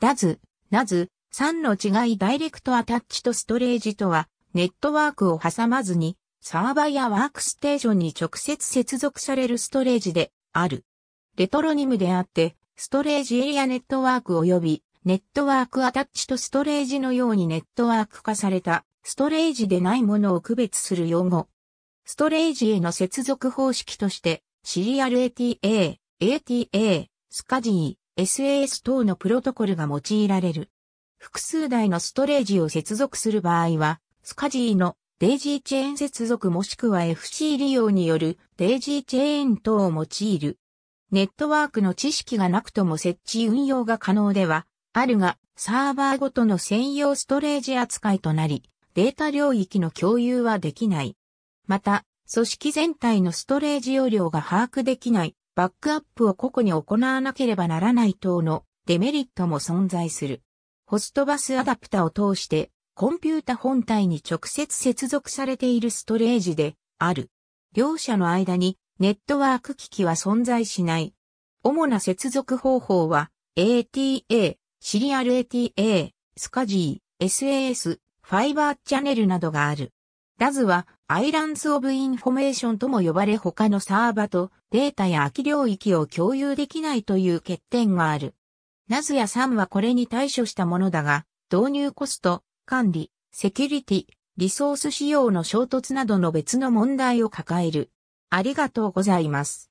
ラズ、ナズ、3の違いダイレクトアタッチとストレージとは、ネットワークを挟まずに、サーバーやワークステーションに直接接続されるストレージである。レトロニムであって、ストレージエリアネットワーク及び、ネットワークアタッチとストレージのようにネットワーク化された、ストレージでないものを区別する用語。ストレージへの接続方式として、シリアル ATA、ATA、スカジー、SAS 等のプロトコルが用いられる。複数台のストレージを接続する場合は、スカジーのデイジーチェーン接続もしくは FC 利用によるデイジーチェーン等を用いる。ネットワークの知識がなくとも設置運用が可能では、あるが、サーバーごとの専用ストレージ扱いとなり、データ領域の共有はできない。また、組織全体のストレージ容量が把握できないバックアップを個々に行わなければならない等のデメリットも存在する。ホストバスアダプタを通して、コンピュータ本体に直接接続されているストレージである。両者の間にネットワーク機器は存在しない。主な接続方法は ATA、シリアル ATA、スカジー、SAS、ファイバーチャネルなどがある。ダズはアイランズ・オブ・インフォメーションとも呼ばれ他のサーバとデータや空き領域を共有できないという欠点がある。ナズやサンはこれに対処したものだが、導入コスト、管理、セキュリティ、リソース使用の衝突などの別の問題を抱える。ありがとうございます。